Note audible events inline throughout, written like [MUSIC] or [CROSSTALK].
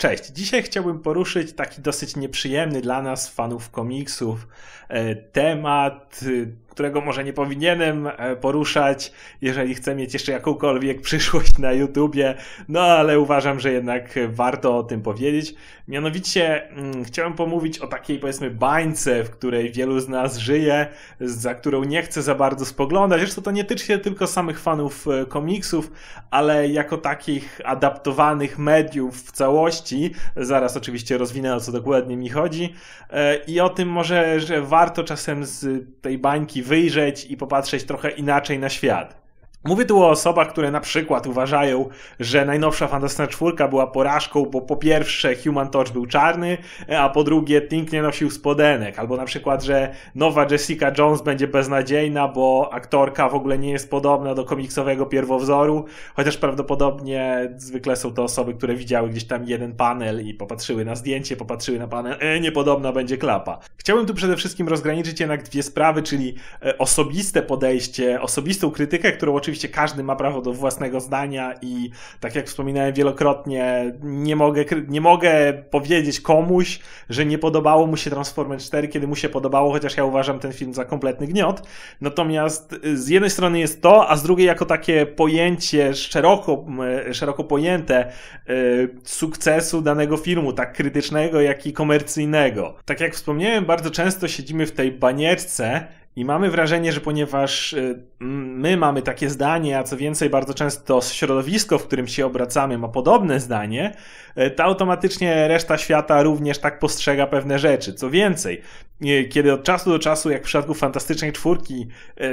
Cześć, dzisiaj chciałbym poruszyć taki dosyć nieprzyjemny dla nas, fanów komiksów, e, temat którego może nie powinienem e, poruszać, jeżeli chcę mieć jeszcze jakąkolwiek przyszłość na YouTubie, no ale uważam, że jednak warto o tym powiedzieć. Mianowicie mm, chciałem pomówić o takiej powiedzmy bańce, w której wielu z nas żyje, za którą nie chcę za bardzo spoglądać. Zresztą to nie tyczy się tylko samych fanów e, komiksów, ale jako takich adaptowanych mediów w całości. Zaraz oczywiście rozwinę o co dokładnie mi chodzi. E, I o tym może, że warto czasem z tej bańki wyjrzeć i popatrzeć trochę inaczej na świat. Mówię tu o osobach, które na przykład uważają, że najnowsza Fantastyczna Czwórka była porażką, bo po pierwsze Human Torch był czarny, a po drugie Tink nie nosił spodenek, albo na przykład, że nowa Jessica Jones będzie beznadziejna, bo aktorka w ogóle nie jest podobna do komiksowego pierwowzoru, chociaż prawdopodobnie zwykle są to osoby, które widziały gdzieś tam jeden panel i popatrzyły na zdjęcie, popatrzyły na panel, e, niepodobna będzie klapa. Chciałbym tu przede wszystkim rozgraniczyć jednak dwie sprawy, czyli e, osobiste podejście, osobistą krytykę, którą oczywiście oczywiście każdy ma prawo do własnego zdania i tak jak wspominałem wielokrotnie, nie mogę, nie mogę powiedzieć komuś, że nie podobało mu się Transformers 4, kiedy mu się podobało, chociaż ja uważam ten film za kompletny gniot. Natomiast y, z jednej strony jest to, a z drugiej jako takie pojęcie szeroko, szeroko pojęte y, sukcesu danego filmu, tak krytycznego, jak i komercyjnego. Tak jak wspomniałem, bardzo często siedzimy w tej banierce, i mamy wrażenie, że ponieważ y, my mamy takie zdanie, a co więcej, bardzo często środowisko, w którym się obracamy, ma podobne zdanie, y, to automatycznie reszta świata również tak postrzega pewne rzeczy. Co więcej, y, kiedy od czasu do czasu, jak w przypadku Fantastycznej Czwórki,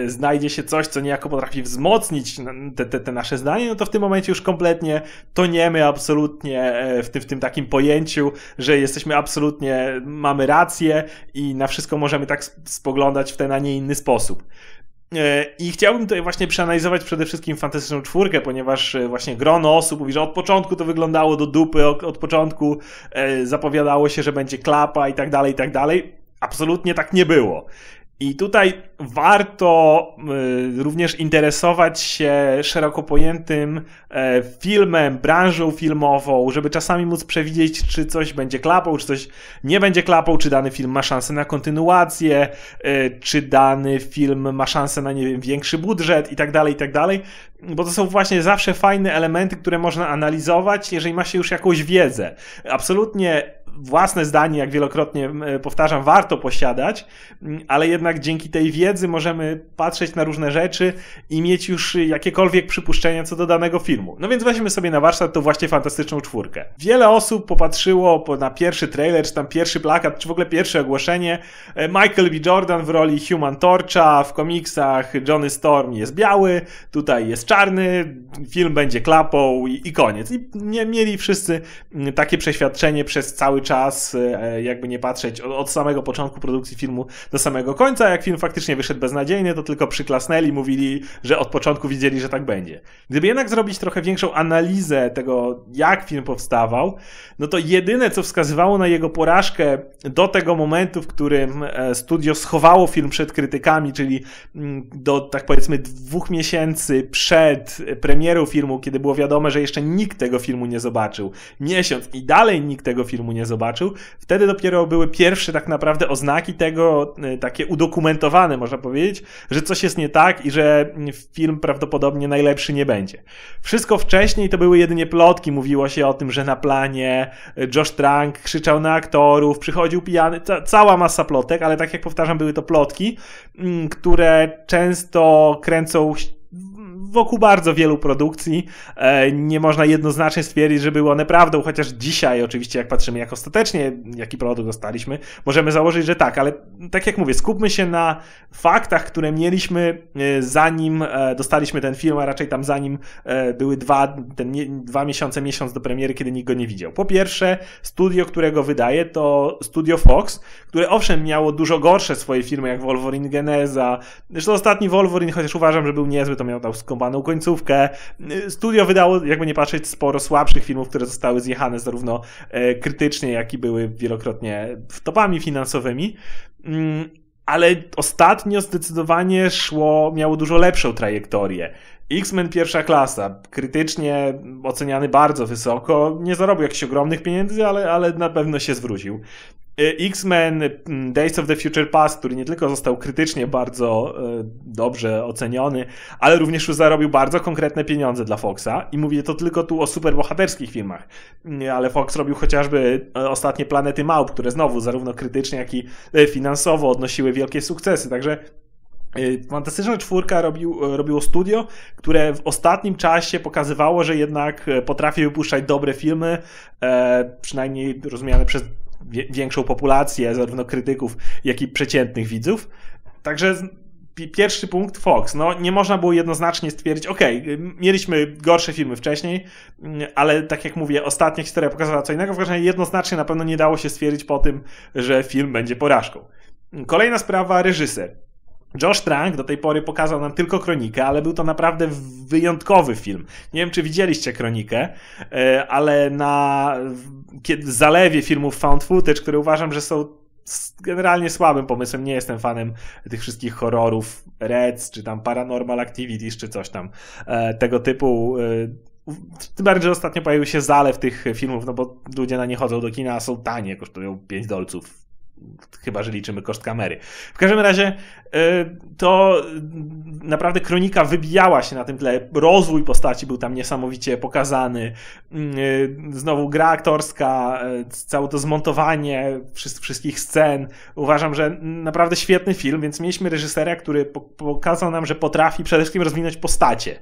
znajdzie się coś, co niejako potrafi wzmocnić te, te, te nasze zdanie, no to w tym momencie już kompletnie toniemy absolutnie w tym, w tym takim pojęciu, że jesteśmy absolutnie, mamy rację i na wszystko możemy tak spoglądać w ten, a nie inny sposób. E, I chciałbym tutaj właśnie przeanalizować przede wszystkim fantastyczną czwórkę, ponieważ e, właśnie grono osób mówi, że od początku to wyglądało do dupy, od początku e, zapowiadało się, że będzie klapa i tak dalej, i tak dalej. Absolutnie tak nie było. I tutaj warto y, również interesować się szeroko pojętym e, filmem, branżą filmową, żeby czasami móc przewidzieć, czy coś będzie klapą, czy coś nie będzie klapą, czy dany film ma szansę na kontynuację, e, czy dany film ma szansę na, nie wiem, większy budżet i tak dalej, i tak dalej. Bo to są właśnie zawsze fajne elementy, które można analizować, jeżeli ma się już jakąś wiedzę. Absolutnie własne zdanie, jak wielokrotnie e, powtarzam, warto posiadać, ale jednak dzięki tej wiedzy możemy patrzeć na różne rzeczy i mieć już jakiekolwiek przypuszczenia co do danego filmu. No więc weźmy sobie na warsztat to właśnie fantastyczną czwórkę. Wiele osób popatrzyło na pierwszy trailer, czy tam pierwszy plakat, czy w ogóle pierwsze ogłoszenie. E, Michael B. Jordan w roli Human Torcha, w komiksach Johnny Storm jest biały, tutaj jest czarny, film będzie klapą i, i koniec. I nie, mieli wszyscy takie przeświadczenie przez cały czas, e, jakby nie patrzeć, od samego początku produkcji filmu do samego końca. Jak film faktycznie wyszedł beznadziejnie, to tylko przyklasnęli, mówili, że od początku widzieli, że tak będzie. Gdyby jednak zrobić trochę większą analizę tego, jak film powstawał, no to jedyne, co wskazywało na jego porażkę do tego momentu, w którym e, studio schowało film przed krytykami, czyli mm, do, tak powiedzmy, dwóch miesięcy przed premierą filmu, kiedy było wiadomo, że jeszcze nikt tego filmu nie zobaczył. Miesiąc i dalej nikt tego filmu nie zobaczył zobaczył. Wtedy dopiero były pierwsze tak naprawdę oznaki tego, e, takie udokumentowane, można powiedzieć, że coś jest nie tak i że mm, film prawdopodobnie najlepszy nie będzie. Wszystko wcześniej to były jedynie plotki. Mówiło się o tym, że na planie e, Josh Trank krzyczał na aktorów, przychodził pijany, ca cała masa plotek, ale tak jak powtarzam, były to plotki, mm, które często kręcą wokół bardzo wielu produkcji. E, nie można jednoznacznie stwierdzić, że były one prawdą, chociaż dzisiaj oczywiście jak patrzymy jak ostatecznie, jaki produkt dostaliśmy, możemy założyć, że tak, ale tak jak mówię, skupmy się na faktach, które mieliśmy e, zanim e, dostaliśmy ten film, a raczej tam zanim były dwa, ten, dwa miesiące, miesiąc do premiery, kiedy nikt go nie widział. Po pierwsze, studio, którego wydaje, to studio Fox, które owszem miało dużo gorsze swoje filmy, jak Wolverine Geneza, zresztą ostatni Wolverine, chociaż uważam, że był niezły, to miał tam skąpaną końcówkę. Y, Studio wydało, jakby nie patrzeć, sporo słabszych filmów, które zostały zjechane zarówno e, krytycznie, jak i były wielokrotnie topami finansowymi mm, ale ostatnio zdecydowanie szło, miało dużo lepszą trajektorię. X-Men pierwsza klasa, krytycznie oceniany bardzo wysoko, nie zarobił jakichś ogromnych pieniędzy, ale, ale na pewno się zwrócił. Y, X-Men mm, Days of the Future Past, który nie tylko został krytycznie bardzo y, dobrze oceniony, ale również zarobił bardzo konkretne pieniądze dla Foxa i mówię to tylko tu o superbohaterskich filmach, mm, ale Fox robił chociażby y, ostatnie Planety Małp, które znowu zarówno krytycznie, jak i finansowo odnosiły wielkie sukcesy, także Fantastyczna czwórka robił, robiło studio, które w ostatnim czasie pokazywało, że jednak potrafi wypuszczać dobre filmy, e, przynajmniej rozumiane przez większą populację zarówno krytyków, jak i przeciętnych widzów. Także pierwszy punkt Fox. No, nie można było jednoznacznie stwierdzić, ok, mieliśmy gorsze filmy wcześniej, mm, ale tak jak mówię, ostatnia historia pokazała co innego, w każdym razie jednoznacznie na pewno nie dało się stwierdzić po tym, że film będzie porażką. Kolejna sprawa, reżyser. Josh Trank do tej pory pokazał nam tylko kronikę, ale był to naprawdę wyjątkowy film. Nie wiem, czy widzieliście kronikę, e, ale na zalewie filmów found footage, które uważam, że są generalnie słabym pomysłem, nie jestem fanem tych wszystkich horrorów, Reds, czy tam Paranormal Activities, czy coś tam e, tego typu e, tym bardziej, że ostatnio pojawił się zalew tych filmów, no bo ludzie na nie chodzą do kina, a są tanie, kosztują 5 dolców Chyba, że liczymy koszt kamery. W każdym razie y, to naprawdę kronika wybijała się na tym tle. Rozwój postaci był tam niesamowicie pokazany. Mm, y, znowu gra aktorska, y, całe to zmontowanie wszystkich scen. Uważam, że naprawdę świetny film, więc mieliśmy reżysera, który pokazał nam, że potrafi przede wszystkim rozwinąć postacie.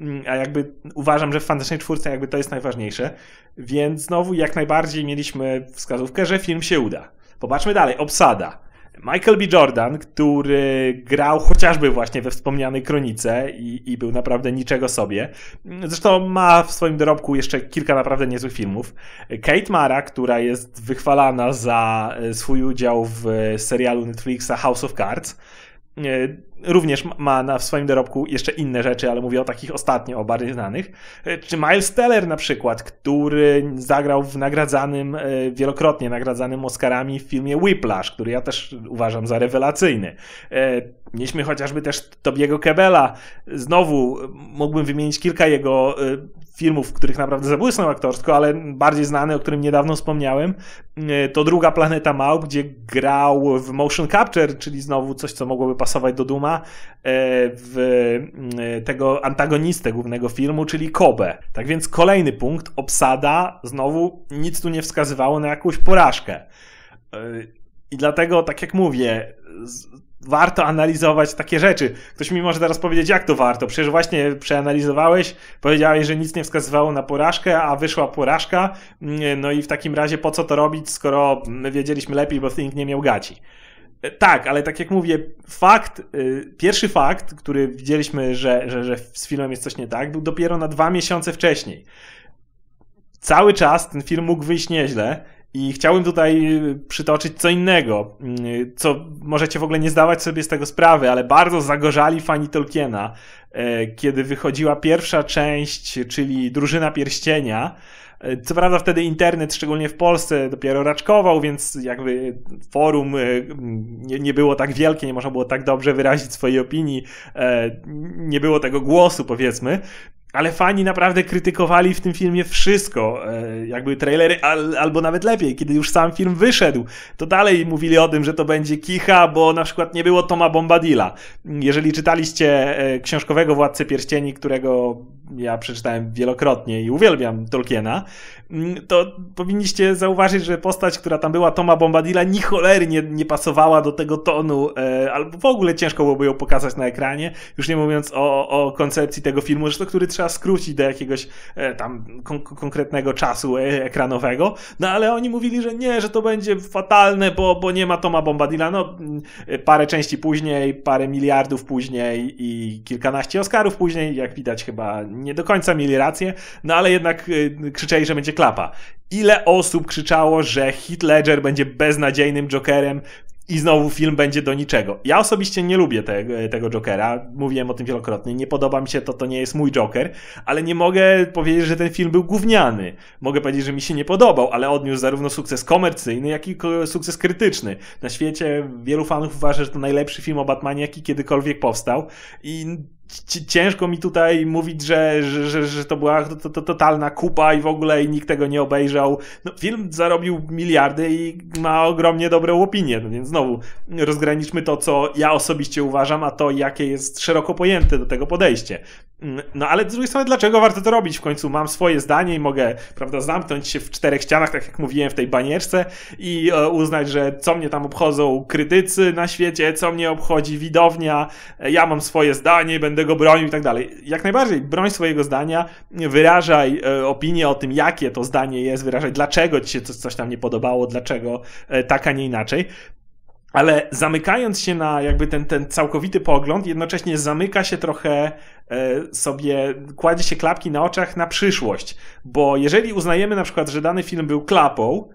Mm, a jakby uważam, że w Fantastycznej Czwórce jakby to jest najważniejsze. Więc znowu jak najbardziej mieliśmy wskazówkę, że film się uda. Popatrzmy dalej, obsada. Michael B. Jordan, który grał chociażby właśnie we wspomnianej kronice i, i, był naprawdę niczego sobie. Zresztą ma w swoim dorobku jeszcze kilka naprawdę niezłych filmów. Kate Mara, która jest wychwalana za e, swój udział w e, serialu Netflixa House of Cards. E, również ma na, w swoim dorobku jeszcze inne rzeczy, ale mówię o takich ostatnio, o bardziej znanych. E, czy Miles Teller na przykład, który zagrał w nagradzanym, e, wielokrotnie nagradzanym Oscarami w filmie Whiplash, który ja też uważam za rewelacyjny. Mieliśmy e, chociażby też Tobiego Kebela. Znowu mógłbym wymienić kilka jego filmów, w których naprawdę zabłysnął aktorsko, ale bardziej znany, o którym niedawno wspomniałem, e, to druga Planeta Małp, gdzie grał w motion capture, czyli znowu coś, co mogłoby pasować do Duma, e, w e, tego antagonistę głównego filmu, czyli Kobe. Tak więc kolejny punkt, obsada, znowu nic tu nie wskazywało na jakąś porażkę. I dlatego, tak jak mówię, warto analizować takie rzeczy. Ktoś mi może teraz powiedzieć, jak to warto? Przecież właśnie przeanalizowałeś, powiedziałeś, że nic nie wskazywało na porażkę, a wyszła porażka. Mm, no i w takim razie po co to robić, skoro my wiedzieliśmy lepiej, bo Think nie miał gaci. E, tak, ale tak jak mówię, fakt, y, pierwszy fakt, który widzieliśmy, że, że, że z filmem jest coś nie tak, był dopiero na dwa miesiące wcześniej. Cały czas ten film mógł wyjść nieźle, i chciałbym tutaj y, przytoczyć co innego, y, co możecie w ogóle nie zdawać sobie z tego sprawy, ale bardzo zagorzali fani Tolkiena, e, kiedy wychodziła pierwsza część, czyli Drużyna Pierścienia. E, co prawda wtedy internet, szczególnie w Polsce, dopiero raczkował, więc jakby forum e, nie, nie, było tak wielkie, nie można było tak dobrze wyrazić swojej opinii, nie było tego głosu powiedzmy, ale fani naprawdę krytykowali w tym filmie wszystko, e, jakby trailery, albo nawet lepiej, kiedy już sam film wyszedł, to dalej mówili o tym, że to będzie kicha, bo na przykład nie było Toma Bombadilla. Jeżeli czytaliście e, książkowego Władcy Pierścieni, którego ja przeczytałem wielokrotnie i uwielbiam Tolkiena, mm, to powinniście zauważyć, że postać, która tam była, Toma Bombadilla, ni cholery nie, nie pasowała do tego tonu, e, albo w ogóle ciężko byłoby ją pokazać na ekranie, już nie mówiąc o, o koncepcji tego filmu, zresztą, który trzeba skrócić do jakiegoś e, tam kon konkretnego czasu e, ekranowego, no ale oni mówili, że nie, że to będzie fatalne, bo, bo nie ma Toma Bombadilla, no mm, parę części później, parę miliardów później i kilkanaście Oscarów później, jak widać chyba nie do końca mieli rację, no ale jednak y, krzyczeli, że będzie klapa. Ile osób krzyczało, że Heath Ledger będzie beznadziejnym Jokerem i znowu film będzie do niczego. Ja osobiście nie lubię te, y, tego Jokera, mówiłem o tym wielokrotnie, nie podoba mi się to, to nie jest mój Joker, ale nie mogę powiedzieć, że ten film był gówniany. Mogę powiedzieć, że mi się nie podobał, ale odniósł zarówno sukces komercyjny, jak i sukces krytyczny. Na świecie wielu fanów uważa, że to najlepszy film o Batmanie, jaki kiedykolwiek powstał i ciężko mi tutaj mówić, że, że, że, że to była to, to, totalna kupa i w ogóle i nikt tego nie obejrzał. No, film zarobił miliardy i ma ogromnie dobrą opinię, no więc znowu rozgraniczmy to, co ja osobiście uważam, a to, jakie jest szeroko pojęte do tego podejście. Mm, no ale z drugiej strony, dlaczego warto to robić? W końcu mam swoje zdanie i mogę, prawda, zamknąć się w czterech ścianach, tak jak mówiłem w tej banierce i e, uznać, że co mnie tam obchodzą krytycy na świecie, co mnie obchodzi widownia, ja mam swoje zdanie, będę będę go bronił i tak dalej. Jak najbardziej, broń swojego zdania, wyrażaj e, opinię o tym, jakie to zdanie jest, wyrażaj, dlaczego ci się coś tam nie podobało, dlaczego e, tak, a nie inaczej. Ale zamykając się na jakby ten, ten całkowity pogląd, jednocześnie zamyka się trochę e, sobie, kładzie się klapki na oczach na przyszłość. Bo jeżeli uznajemy na przykład, że dany film był klapą,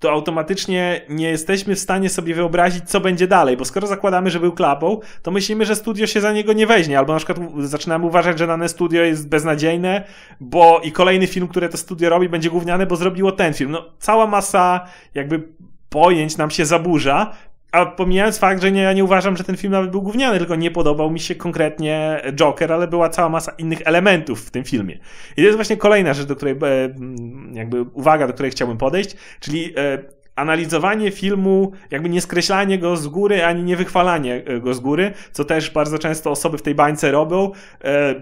to automatycznie nie jesteśmy w stanie sobie wyobrazić, co będzie dalej, bo skoro zakładamy, że był klapą, to myślimy, że studio się za niego nie weźmie, albo na przykład zaczynamy uważać, że dane studio jest beznadziejne, bo i kolejny film, który to studio robi, będzie gówniany, bo zrobiło ten film. No, cała masa jakby pojęć nam się zaburza, a pomijając fakt, że nie, ja nie uważam, że ten film nawet był gówniany, tylko nie podobał mi się konkretnie Joker, ale była cała masa innych elementów w tym filmie. I to jest właśnie kolejna rzecz, do której, e, jakby uwaga, do której chciałbym podejść, czyli e, analizowanie filmu, jakby nie skreślanie go z góry, ani nie wychwalanie e, go z góry, co też bardzo często osoby w tej bańce robią,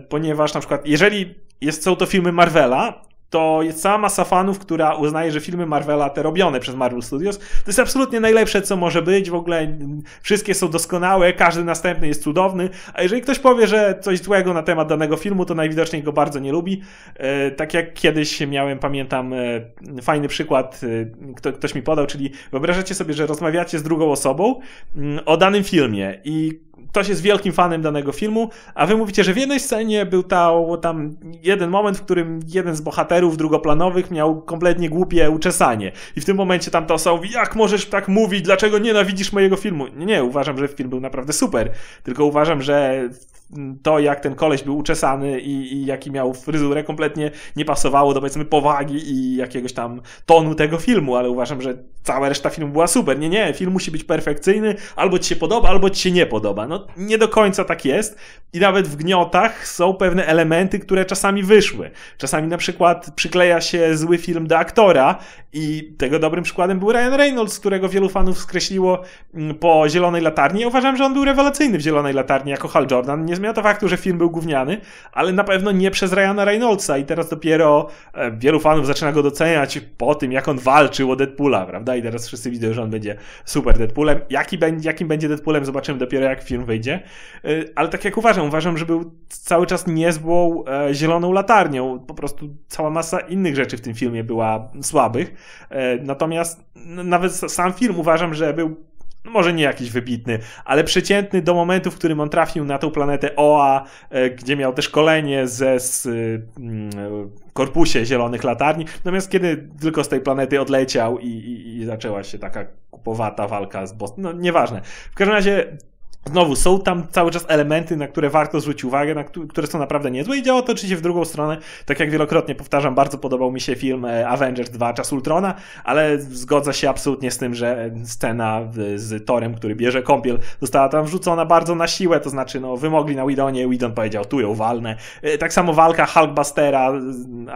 ponieważ na przykład, jeżeli jest, są to filmy Marvela, to jest cała masa fanów, która uznaje, że filmy Marvela, te robione przez Marvel Studios, to jest absolutnie najlepsze, co może być. W ogóle mm, wszystkie są doskonałe, każdy następny jest cudowny. A jeżeli ktoś powie, że coś złego na temat danego filmu, to najwidoczniej go bardzo nie lubi. E, tak jak kiedyś miałem, pamiętam, e, fajny przykład, e, ktoś mi podał, czyli wyobrażacie sobie, że rozmawiacie z drugą osobą mm, o danym filmie i ktoś jest wielkim fanem danego filmu, a wy mówicie, że w jednej scenie był tam jeden moment, w którym jeden z bohaterów drugoplanowych miał kompletnie głupie uczesanie. I w tym momencie tam to osoba mówi, jak możesz tak mówić, dlaczego nienawidzisz mojego filmu? Nie, nie, uważam, że film był naprawdę super, tylko uważam, że to, jak ten koleś był uczesany i, i jaki miał fryzurę, kompletnie nie pasowało do powiedzmy powagi i jakiegoś tam tonu tego filmu, ale uważam, że cała reszta filmu była super. Nie, nie, film musi być perfekcyjny, albo ci się podoba, albo ci się nie podoba. No nie do końca tak jest i nawet w gniotach są pewne elementy, które czasami wyszły. Czasami na przykład przykleja się zły film do aktora i tego dobrym przykładem był Ryan Reynolds, którego wielu fanów skreśliło mm, po Zielonej Latarni. Ja uważam, że on był rewelacyjny w Zielonej Latarni jako Hal Jordan. Nie zmienia to faktu, że film był gówniany, ale na pewno nie przez Ryana Reynoldsa i teraz dopiero e, wielu fanów zaczyna go doceniać po tym, jak on walczył o Deadpoola, prawda? I teraz wszyscy widzą, że on będzie super Deadpoolem. Jaki będzie, jakim będzie Deadpoolem zobaczymy dopiero jak film wyjdzie, e, ale tak jak uważam, uważam, że był cały czas niezłą e, zieloną latarnią, po prostu cała masa innych rzeczy w tym filmie była słabych, natomiast nawet sam film uważam, że był no może nie jakiś wybitny, ale przeciętny do momentu, w którym on trafił na tą planetę Oa, e, gdzie miał też szkolenie ze z, y, mm, korpusie Zielonych Latarni. Natomiast kiedy tylko z tej planety odleciał i, i, i zaczęła się taka kupowata walka z Bostonem, no nieważne. W każdym razie Znowu, są tam cały czas elementy, na które warto zwrócić uwagę, na które są naprawdę niezłe i działa to oczywiście w drugą stronę. Tak jak wielokrotnie powtarzam, bardzo podobał mi się film e, Avengers 2 Czas Ultrona, ale zgodzę się absolutnie z tym, że scena z Torem, który bierze kąpiel, została tam wrzucona bardzo na siłę, to znaczy no, wymogli na Widonie, Widon powiedział tu ją walnę. E, tak samo walka Hulkbustera,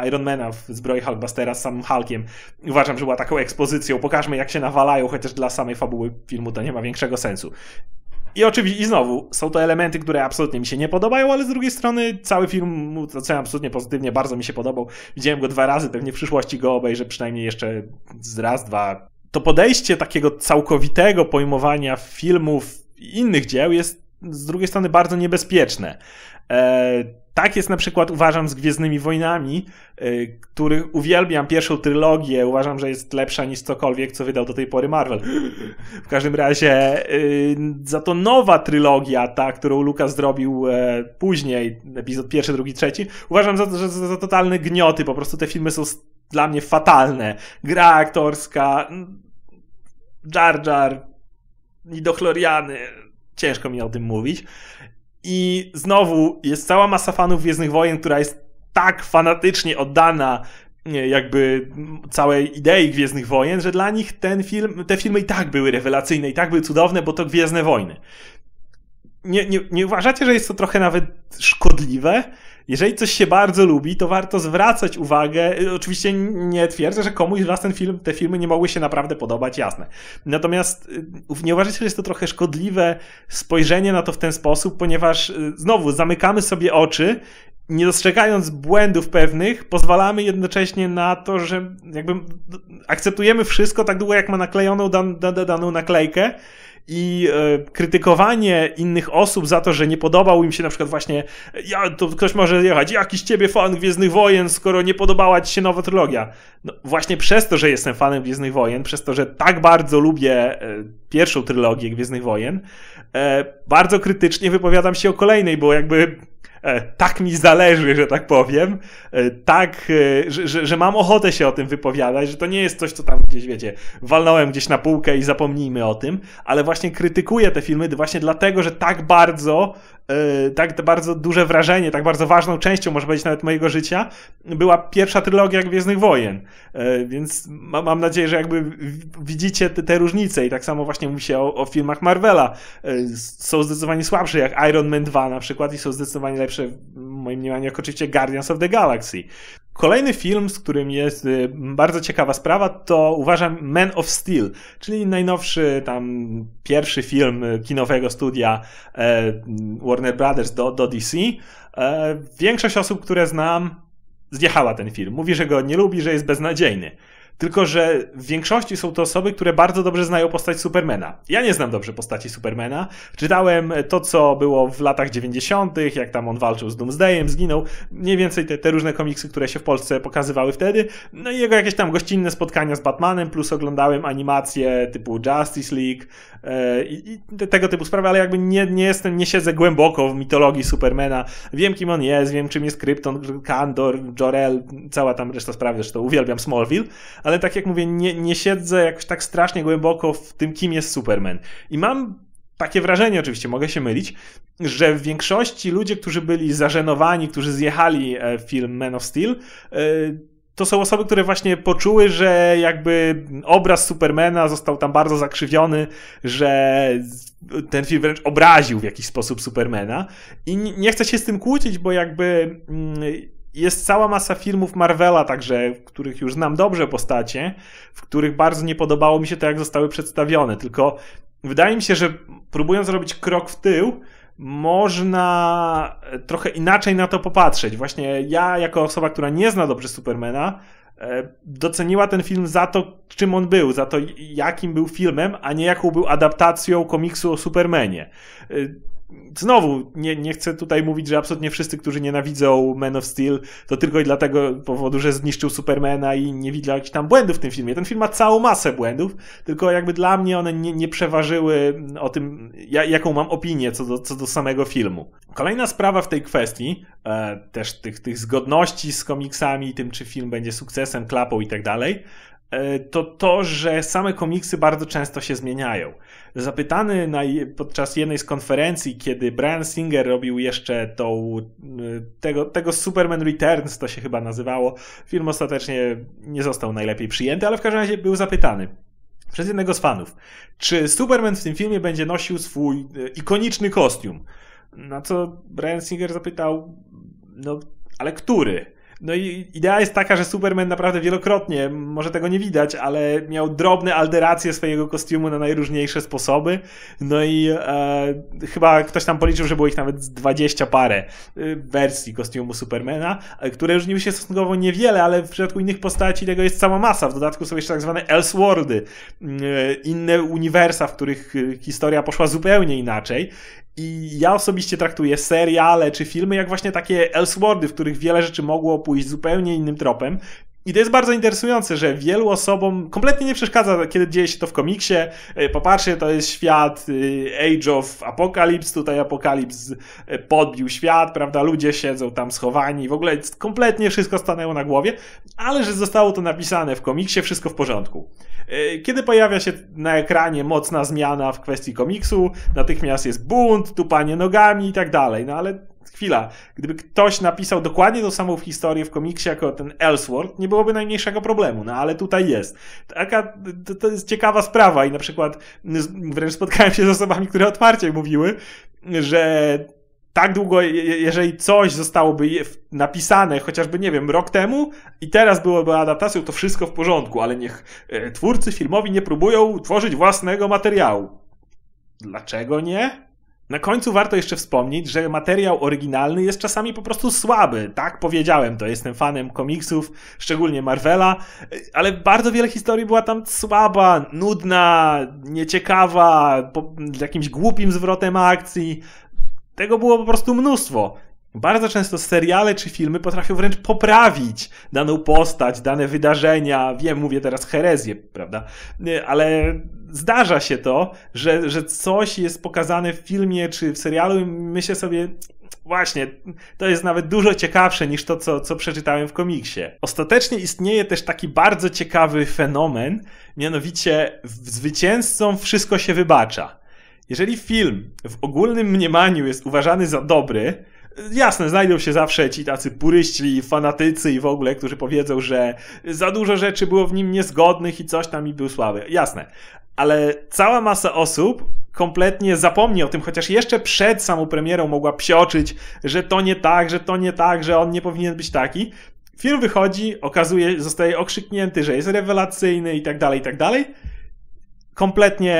Ironmana w zbroi Hulkbustera z samym Hulkiem. Uważam, że była taką ekspozycją, pokażmy jak się nawalają, chociaż dla samej fabuły filmu to nie ma większego sensu. I oczywiście, i znowu, są to elementy, które absolutnie mi się nie podobają, ale z drugiej strony cały film oceniam absolutnie pozytywnie, bardzo mi się podobał. Widziałem go dwa razy, pewnie w przyszłości go obejrzę przynajmniej jeszcze raz, dwa. To podejście takiego całkowitego pojmowania filmów i innych dzieł jest z drugiej strony bardzo niebezpieczne. Eee, tak jest na przykład, uważam, z Gwiezdnymi Wojnami, y, których uwielbiam pierwszą trylogię, uważam, że jest lepsza niż cokolwiek, co wydał do tej pory Marvel. W każdym razie y, za to nowa trylogia, ta, którą Lucas zrobił e, później, epizod pierwszy, drugi, trzeci, uważam za, za, za totalne gnioty, po prostu te filmy są dla mnie fatalne. Gra aktorska, Jar Jar, Nidochloriany, ciężko mi o tym mówić. I znowu jest cała masa fanów Gwiezdnych Wojen, która jest tak fanatycznie oddana jakby całej idei Gwiezdnych Wojen, że dla nich ten film, te filmy i tak były rewelacyjne, i tak były cudowne, bo to Gwiezdne Wojny. Nie, nie, nie uważacie, że jest to trochę nawet szkodliwe? jeżeli coś się bardzo lubi, to warto zwracać uwagę. Y, oczywiście nie twierdzę, że komuś z was ten film, te filmy nie mogły się naprawdę podobać, jasne. Natomiast y, nie uważacie, że jest to trochę szkodliwe spojrzenie na to w ten sposób, ponieważ y, znowu zamykamy sobie oczy nie dostrzegając błędów pewnych, pozwalamy jednocześnie na to, że jakby akceptujemy wszystko tak długo, jak ma naklejoną dan, dan, daną naklejkę i e, krytykowanie innych osób za to, że nie podobał im się na przykład właśnie, ja, to ktoś może jechać, jakiś ciebie fan Gwiezdnych Wojen, skoro nie podobała ci się nowa trylogia. No, właśnie przez to, że jestem fanem Gwiezdnych Wojen, przez to, że tak bardzo lubię e, pierwszą trylogię Gwiezdnych Wojen, e, bardzo krytycznie wypowiadam się o kolejnej, bo jakby E, tak mi zależy, że tak powiem, e, tak, e, że, że, że, mam ochotę się o tym wypowiadać, że to nie jest coś, co tam gdzieś, wiecie, walnąłem gdzieś na półkę i zapomnijmy o tym, ale właśnie krytykuję te filmy właśnie dlatego, że tak bardzo E, tak bardzo duże wrażenie, tak bardzo ważną częścią, może powiedzieć nawet mojego życia, była pierwsza trylogia Gwiezdnych Wojen. E, więc mam nadzieję, że jakby widzicie te, te różnice i tak samo właśnie mówi się o, o, filmach Marvela. E, są zdecydowanie słabsze, jak Iron Man 2 na przykład i są zdecydowanie lepsze, w moim mniemaniu, jak oczywiście Guardians of the Galaxy. Kolejny film, z którym jest y, bardzo ciekawa sprawa, to uważam Man of Steel, czyli najnowszy tam pierwszy film y, kinowego studia e, Warner Brothers do, do DC. E, większość osób, które znam, zjechała ten film. Mówi, że go nie lubi, że jest beznadziejny. Tylko, że w większości są to osoby, które bardzo dobrze znają postać Supermana. Ja nie znam dobrze postaci Supermana. Czytałem to, co było w latach 90., jak tam on walczył z Doomsdayem, zginął. Mniej więcej te, te różne komiksy, które się w Polsce pokazywały wtedy. No i jego jakieś tam gościnne spotkania z Batmanem, plus oglądałem animacje typu Justice League yy, i, tego typu sprawy, ale jakby nie, nie jestem, nie siedzę głęboko w mitologii Supermana. Wiem, kim on jest, wiem, czym jest Krypton, Kandor, Jor-El, cała tam reszta sprawy, zresztą uwielbiam Smallville, ale ale tak jak mówię, nie, nie siedzę jakoś tak strasznie głęboko w tym, kim jest Superman. I mam takie wrażenie, oczywiście mogę się mylić, że w większości ludzie, którzy byli zażenowani, którzy zjechali e, film Man of Steel, e, to są osoby, które właśnie poczuły, że jakby obraz Supermana został tam bardzo zakrzywiony, że ten film wręcz obraził w jakiś sposób Supermana. I nie chcę się z tym kłócić, bo jakby mm, jest cała masa filmów Marvela także, w których już znam dobrze postacie, w których bardzo nie podobało mi się to, jak zostały przedstawione, tylko wydaje mi się, że próbując zrobić krok w tył, można e, trochę inaczej na to popatrzeć. Właśnie ja, jako osoba, która nie zna dobrze Supermana, e, doceniła ten film za to, czym on był, za to, jakim był filmem, a nie jaką był adaptacją komiksu o Supermanie. E, znowu nie, nie chcę tutaj mówić, że absolutnie wszyscy, którzy nienawidzą Man of Steel, to tylko i dlatego powodu, że zniszczył Supermana i nie widział jakichś tam błędów w tym filmie. Ten film ma całą masę błędów, tylko jakby dla mnie one nie, nie przeważyły o tym, ja, jaką mam opinię co do, co do samego filmu. Kolejna sprawa w tej kwestii, e, też tych, tych zgodności z komiksami, tym czy film będzie sukcesem, klapą i tak dalej, E, to to, że same komiksy bardzo często się zmieniają. Zapytany na, podczas jednej z konferencji, kiedy Brian Singer robił jeszcze tą, e, tego, tego Superman Returns, to się chyba nazywało, film ostatecznie nie został najlepiej przyjęty, ale w każdym razie był zapytany przez jednego z fanów, czy Superman w tym filmie będzie nosił swój e, ikoniczny kostium. Na co Brian Singer zapytał, no ale który? No i idea jest taka, że Superman naprawdę wielokrotnie, może tego nie widać, ale miał drobne alderacje swojego kostiumu na najróżniejsze sposoby. No i e, chyba ktoś tam policzył, że było ich nawet dwadzieścia parę e, wersji kostiumu Supermana, e, które różniły się stosunkowo niewiele, ale w przypadku innych postaci tego jest cała masa. W dodatku są jeszcze tak zwane Elseworldy, e, inne uniwersa, w których historia poszła zupełnie inaczej. I ja osobiście traktuję seriale czy filmy jak właśnie takie Elseworldy, w których wiele rzeczy mogło pójść zupełnie innym tropem i to jest bardzo interesujące, że wielu osobom kompletnie nie przeszkadza, kiedy dzieje się to w komiksie. E, popatrzcie, to jest świat e, Age of Apocalypse, tutaj Apokalips e, podbił świat, prawda? Ludzie siedzą tam schowani, w ogóle kompletnie wszystko stanęło na głowie, ale że zostało to napisane w komiksie, wszystko w porządku. Kiedy pojawia się na ekranie mocna zmiana w kwestii komiksu, natychmiast jest bunt, tupanie nogami i tak dalej, no ale chwila, gdyby ktoś napisał dokładnie tą samą historię w komiksie jako ten Ellsworth, nie byłoby najmniejszego problemu, no ale tutaj jest. Taka, to, to jest ciekawa sprawa i na przykład wręcz spotkałem się z osobami, które otwarcie mówiły, że tak długo, jeżeli coś zostałoby napisane, chociażby, nie wiem, rok temu i teraz byłoby adaptacją, to wszystko w porządku, ale niech e, twórcy filmowi nie próbują tworzyć własnego materiału. Dlaczego nie? Na końcu warto jeszcze wspomnieć, że materiał oryginalny jest czasami po prostu słaby. Tak powiedziałem to, jestem fanem komiksów, szczególnie Marvela, ale bardzo wiele historii była tam słaba, nudna, nieciekawa, z jakimś głupim zwrotem akcji. Tego było po prostu mnóstwo. Bardzo często seriale czy filmy potrafią wręcz poprawić daną postać, dane wydarzenia. Wiem, mówię teraz herezję, prawda? Ale zdarza się to, że, że coś jest pokazane w filmie czy w serialu i myślę sobie, Właśnie, to jest nawet dużo ciekawsze niż to, co, co przeczytałem w komiksie. Ostatecznie istnieje też taki bardzo ciekawy fenomen, mianowicie zwycięzcom wszystko się wybacza. Jeżeli film w ogólnym mniemaniu jest uważany za dobry, Jasne, znajdą się zawsze ci tacy puryści fanatycy i w ogóle, którzy powiedzą, że za dużo rzeczy było w nim niezgodnych i coś tam i był słaby. Jasne. Ale cała masa osób kompletnie zapomni o tym, chociaż jeszcze przed samą premierą mogła psioczyć, że to nie tak, że to nie tak, że on nie powinien być taki. Film wychodzi, okazuje, zostaje okrzyknięty, że jest rewelacyjny i tak dalej, i tak dalej. Kompletnie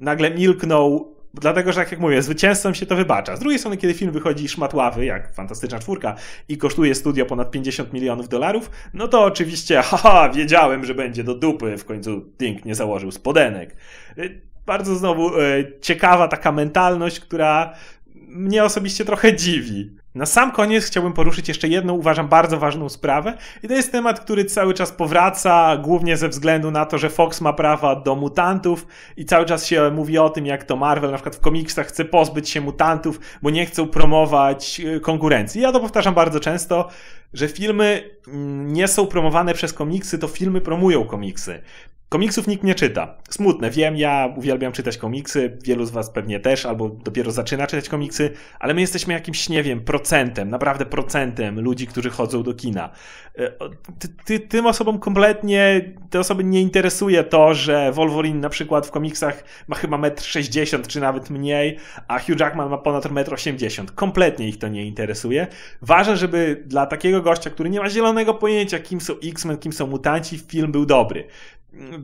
nagle milknął Dlatego, że tak jak mówię, zwycięzcom się to wybacza. Z drugiej strony, kiedy film wychodzi szmatławy, jak Fantastyczna Czwórka i kosztuje studio ponad 50 milionów dolarów, no to oczywiście, [LAUGHS] haha, wiedziałem, że będzie do dupy, w końcu Dink nie założył spodenek. Y, bardzo znowu y, ciekawa taka mentalność, która mnie osobiście trochę dziwi. Na sam koniec chciałbym poruszyć jeszcze jedną, uważam, bardzo ważną sprawę. I to jest temat, który cały czas powraca, głównie ze względu na to, że Fox ma prawa do mutantów i cały czas się mówi o tym, jak to Marvel na przykład w komiksach chce pozbyć się mutantów, bo nie chcą promować e, konkurencji. Ja to powtarzam bardzo często, że filmy mm, nie są promowane przez komiksy, to filmy promują komiksy. Komiksów nikt nie czyta. Smutne, wiem, ja uwielbiam czytać komiksy, wielu z was pewnie też, albo dopiero zaczyna czytać komiksy, ale my jesteśmy jakimś, nie wiem, procentem, naprawdę procentem ludzi, którzy chodzą do kina. E, ty, ty, tym osobom kompletnie, te osoby nie interesuje to, że Wolverine na przykład w komiksach ma chyba metr 60 czy nawet mniej, a Hugh Jackman ma ponad metr 80. Kompletnie ich to nie interesuje. Ważne, żeby dla takiego gościa, który nie ma zielonego pojęcia, kim są X-Men, kim są mutanci, film był dobry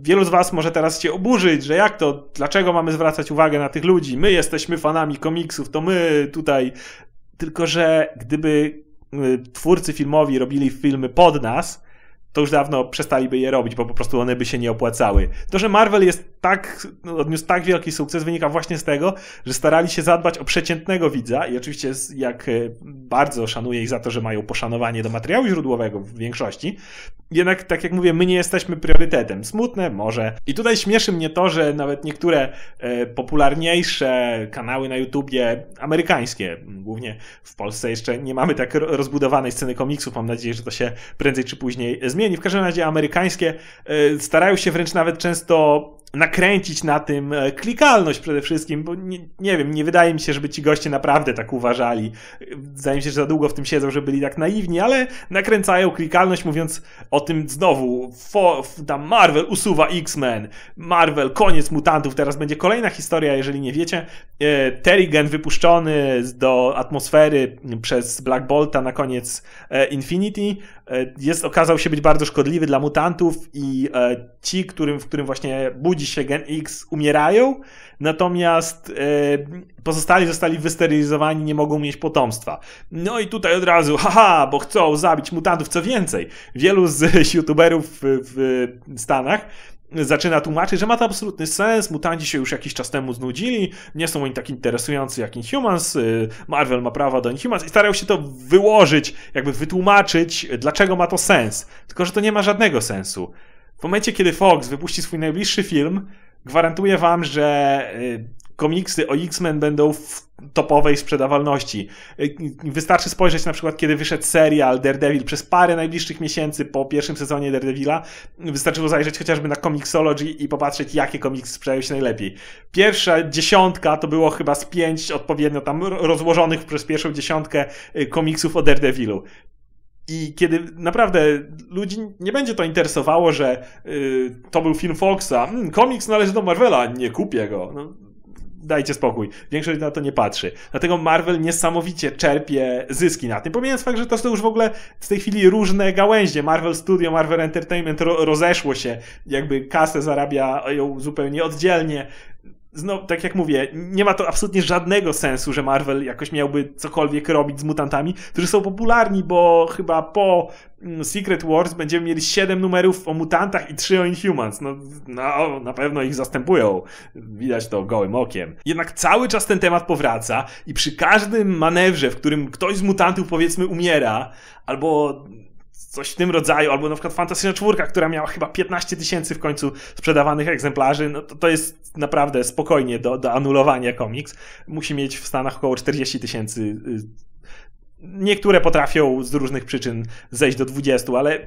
wielu z Was może teraz się oburzyć, że jak to, dlaczego mamy zwracać uwagę na tych ludzi? My jesteśmy fanami komiksów, to my tutaj. Tylko, że gdyby y, twórcy filmowi robili filmy pod nas, to już dawno przestaliby je robić, bo po prostu one by się nie opłacały. To, że Marvel jest tak, no, odniósł tak wielki sukces, wynika właśnie z tego, że starali się zadbać o przeciętnego widza i oczywiście jak e, bardzo szanuję ich za to, że mają poszanowanie do materiału źródłowego w większości, jednak tak jak mówię, my nie jesteśmy priorytetem. Smutne może. I tutaj śmieszy mnie to, że nawet niektóre e, popularniejsze kanały na YouTubie, amerykańskie, głównie w Polsce jeszcze nie mamy tak rozbudowanej sceny komiksów, mam nadzieję, że to się prędzej czy później zmieni, zmieni. W każdym razie amerykańskie e, starają się wręcz nawet często nakręcić na tym e, klikalność przede wszystkim, bo nie, nie wiem, nie wydaje mi się, żeby ci goście naprawdę tak uważali. Wydaje mi się, że za długo w tym siedzą, że byli tak naiwni, ale nakręcają klikalność mówiąc o tym znowu, fo, tam Marvel usuwa X-Men, Marvel koniec mutantów, teraz będzie kolejna historia, jeżeli nie wiecie. E, Terrigen wypuszczony do atmosfery przez Black Bolta na koniec e, Infinity jest, okazał się być bardzo szkodliwy dla mutantów i ci, którym, w którym właśnie budzi się Gen X umierają, natomiast e, pozostali zostali wysterylizowani, nie mogą mieć potomstwa. No i tutaj od razu, haha, bo chcą zabić mutantów. Co więcej, wielu z [LAUGHS] youtuberów w Stanach zaczyna tłumaczyć, że ma to absolutny sens, mutanci się już jakiś czas temu znudzili, nie są oni tak interesujący jak Inhumans, y, Marvel ma prawa do Inhumans i starają się to wyłożyć, jakby wytłumaczyć, dlaczego ma to sens. Tylko, że to nie ma żadnego sensu. W momencie, kiedy Fox wypuści swój najbliższy film, gwarantuję wam, że y, komiksy o X-Men będą w topowej sprzedawalności. Y, wystarczy spojrzeć na przykład, kiedy wyszedł serial Daredevil przez parę najbliższych miesięcy po pierwszym sezonie Daredevila. Wystarczyło zajrzeć chociażby na Comixology i popatrzeć, jakie komiksy sprzedają się najlepiej. Pierwsza dziesiątka to było chyba z pięć odpowiednio tam rozłożonych przez pierwszą dziesiątkę y, komiksów o Daredevilu. I kiedy naprawdę ludzi nie będzie to interesowało, że yy, to był film Foxa, mm, komiks należy do Marvela, nie kupię go. No, dajcie spokój, większość na to nie patrzy. Dlatego Marvel niesamowicie czerpie zyski na tym. Pomijając fakt, że to są już w ogóle w tej chwili różne gałęzie. Marvel Studio, Marvel Entertainment ro rozeszło się, jakby kasę zarabia ją zupełnie oddzielnie no, tak jak mówię, nie ma to absolutnie żadnego sensu, że Marvel jakoś miałby cokolwiek robić z mutantami, którzy są popularni, bo chyba po mm, Secret Wars będziemy mieli 7 numerów o mutantach i 3 o Inhumans. No, no, na pewno ich zastępują. Widać to gołym okiem. Jednak cały czas ten temat powraca i przy każdym manewrze, w którym ktoś z mutantów powiedzmy umiera, albo coś w tym rodzaju, albo na przykład Fantastyczna Czwórka, która miała chyba 15 tysięcy w końcu sprzedawanych egzemplarzy, no to, to jest naprawdę spokojnie do, do anulowania komiks. Musi mieć w Stanach około 40 tysięcy. Y, niektóre potrafią z różnych przyczyn zejść do 20, ale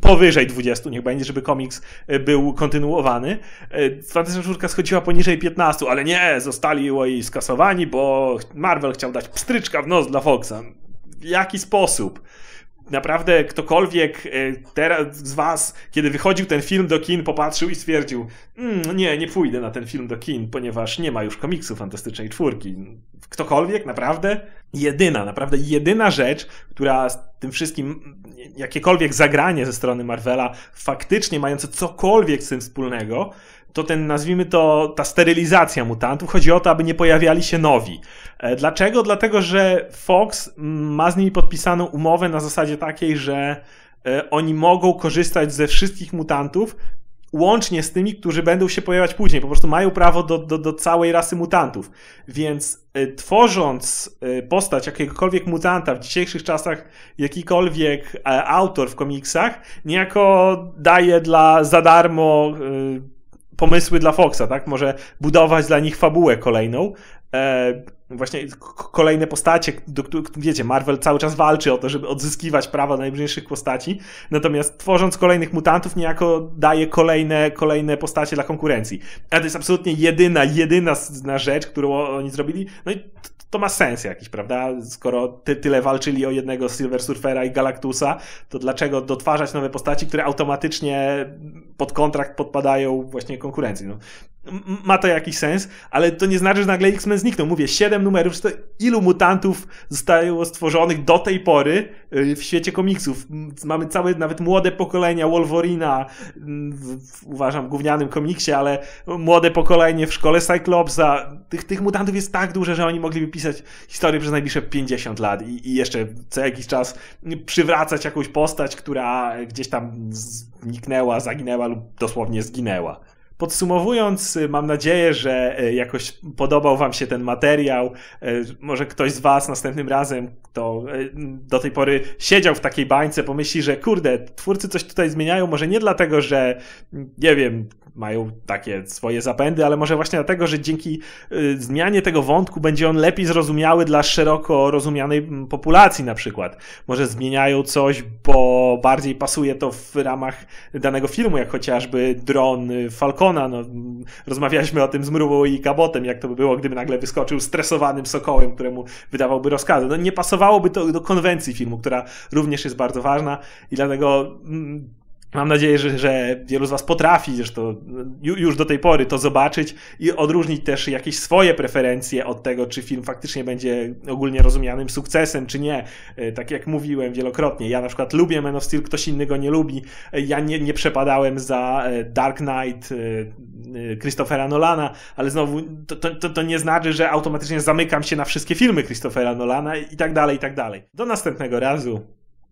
powyżej 20 niech będzie, żeby komiks y, był kontynuowany. Y, Fantastyczna Czwórka schodziła poniżej 15, ale nie, zostali jej skasowani, bo Marvel chciał dać pstryczka w nos dla Foxa. W jaki sposób? naprawdę ktokolwiek e, teraz z was, kiedy wychodził ten film do kin, popatrzył i stwierdził mm, no nie, nie pójdę na ten film do kin, ponieważ nie ma już komiksu Fantastycznej Czwórki. Ktokolwiek, naprawdę? jedyna, naprawdę jedyna rzecz, która z tym wszystkim, jakiekolwiek zagranie ze strony Marvela, faktycznie mające cokolwiek z tym wspólnego, to ten, nazwijmy to, ta sterylizacja mutantów. Chodzi o to, aby nie pojawiali się nowi. E, dlaczego? Dlatego, że Fox ma z nimi podpisaną umowę na zasadzie takiej, że e, oni mogą korzystać ze wszystkich mutantów, łącznie z tymi, którzy będą się pojawiać później. Po prostu mają prawo do, do, do całej rasy mutantów. Więc y, tworząc y, postać jakiegokolwiek mutanta w dzisiejszych czasach, jakikolwiek y, autor w komiksach, niejako daje dla za darmo y, pomysły dla Foxa, tak? Może budować dla nich fabułę kolejną. E, właśnie kolejne postacie, do, wiecie, Marvel cały czas walczy o to, żeby odzyskiwać prawa do najbliższych postaci, natomiast tworząc kolejnych mutantów niejako daje kolejne, kolejne postacie dla konkurencji. A to jest absolutnie jedyna, jedyna rzecz, którą oni zrobili, no i to, to ma sens jakiś, prawda? Skoro ty, tyle walczyli o jednego Silver Surfera i Galactusa, to dlaczego dotwarzać nowe postaci, które automatycznie pod kontrakt podpadają właśnie konkurencji? No, ma to jakiś sens, ale to nie znaczy, że nagle X-Men zniknął. Mówię, siedem numerów, ilu mutantów zostało stworzonych do tej pory y, w świecie komiksów. Mamy całe, nawet młode pokolenia Wolverina, w, uważam, gównianym komiksie, ale młode pokolenie w szkole Cyclopsa. Tych, tych mutantów jest tak dużo, że oni mogliby pisać historię przez najbliższe 50 lat i, i jeszcze co jakiś czas przywracać jakąś postać, która gdzieś tam zniknęła, zaginęła lub dosłownie zginęła. Podsumowując, y, mam nadzieję, że y, jakoś podobał Wam się ten materiał. Y, może ktoś z Was następnym razem, kto e, do tej pory siedział w takiej bańce, pomyśli, że kurde, twórcy coś tutaj zmieniają, może nie dlatego, że nie wiem, mają takie swoje zapędy, ale może właśnie dlatego, że dzięki y, zmianie tego wątku będzie on lepiej zrozumiały dla szeroko rozumianej mm, populacji na przykład. Może zmieniają coś, bo bardziej pasuje to w ramach danego filmu, jak chociażby dron y, Falcona. No, mm, rozmawialiśmy o tym z Mrubą i Kabotem, jak to by było, gdyby nagle wyskoczył stresowanym sokołem, któremu wydawałby rozkazy. No nie pasowało pasowałoby to do konwencji filmu, która również jest bardzo ważna i dlatego mm, Mam nadzieję, że, że, wielu z Was potrafi zresztą już do tej pory to zobaczyć i odróżnić też jakieś swoje preferencje od tego, czy film faktycznie będzie ogólnie rozumianym sukcesem, czy nie. E, tak jak mówiłem wielokrotnie, ja na przykład lubię Men of Steel, ktoś innego nie lubi. E, ja nie, nie przepadałem za e, Dark Knight Christophera Nolana, ale znowu to, to, to nie znaczy, że automatycznie zamykam się na wszystkie filmy Christophera Nolana i tak dalej, i tak dalej. Do następnego razu.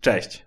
Cześć.